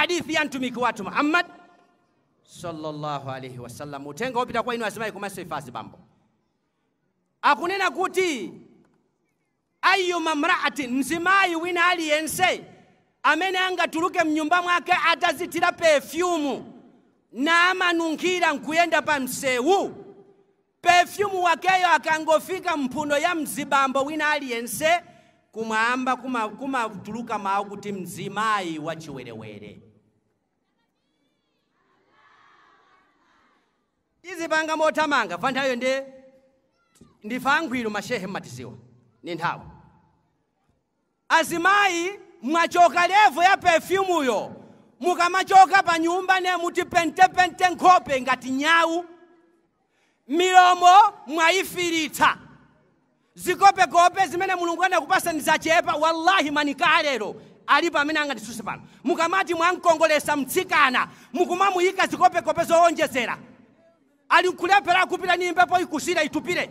hadithi ya mtumiki watu Muhammad sallallahu alayhi wasallam utenga upita kwa inu asimayi kumaso ifazi bambo akunena kuti ayu mamraati mzimayi wina aliyense amene angatuluke mnyumba mwake atazitira pefyumu namanunkhira nkuyenda pa msewu pefyumu wakeyo akangofika mpuno ya mzibambo wina aliyense kumwamba kumatuluka kuma mawu kuti mzimayi wachiwerewere tizipanga mothamanga va nthawiyo ndi ndifa angwiro mashehe mmatiziwa ni nthawi azimayi mwachoka levo ya perfyumuyo mukamachoka pa nyumba ne muti pentepente nkhope ngati nyawu milomo mwayifiritsa zikopekope zimene mulungu anakupasa ndi zachepa wallahi manikaa ali pamene angatisuse pano mukamati mwankongolesa mtsikana mukumamuyika zikopekope zoonjezera alinkulepera kupita ni mbepo ikusira itupire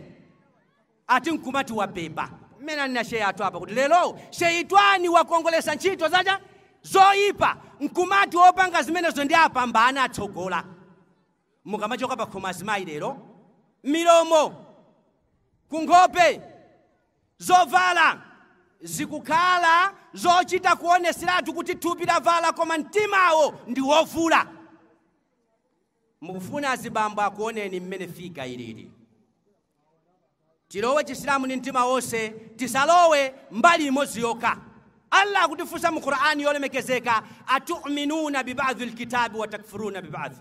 ati nkumati beba mena nina shee atu apa kuti lelo sheitwani wakongolesa ntchito zaja zoyipa nkumati wopanga zimenezo ndi apambana atsogola mukamachoka pa khoma azimayi lero milomo kunkhope zovala zikukhala zochita kuoneseratu kuti thupi lavala koma mtimawo ndi wovula mukufuna azibambo akuoneni mmene figa ilili tilowe chisilamu ni mtima wose tisalowe mbali imozi yoka allah akutifunsa mu qur'ani yolemekezeka atuminuna bibadhi lkitabi watakfuruna bibadhi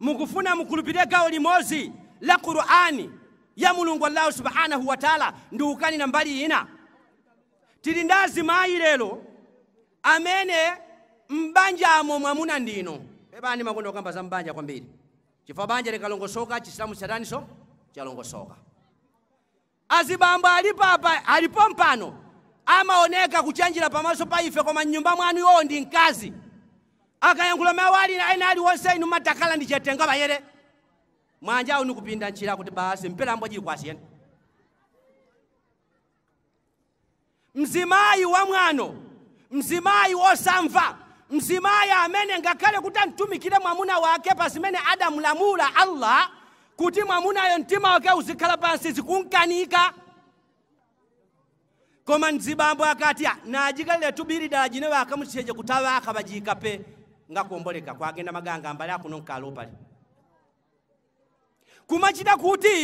mukufuna mukulupile gawo limozi la qur'ani ya mulungu allahu subhanahu wataala ndi ukani na mbali ina tili ndi azimayi amene m'banjamo mwamuna ndino pepani makondo kamba za m'banja kwambiri chifa banja likalongosoka chisilamu chataniso chalongosoka azibambo alipapa apa alipo mpano amaoneka kuchenjera pamaso pa ife koma mnyumba mwanu iwowo ndi mkazi akayankhula ena ali aliwonse inu madakhala ndi chetenga payere mwanja unu kupinda nchila kuti basi mpelambo chili kwasiyeni mzimayi wa mwano mzimayi wosamva msimaya amene ngakhale kuti amtumikire mwamuna wake pa adamulamula allah kuti mwamunayo mtima wake uzikhala pansi zikunkanika koma nzibambo akati ah, najikalire tubiri jine jinewe akamutsyeje kutawa ngakomboleka ngakuomboleka kwagenda maganga ambale akuno nkalo kumachita kuti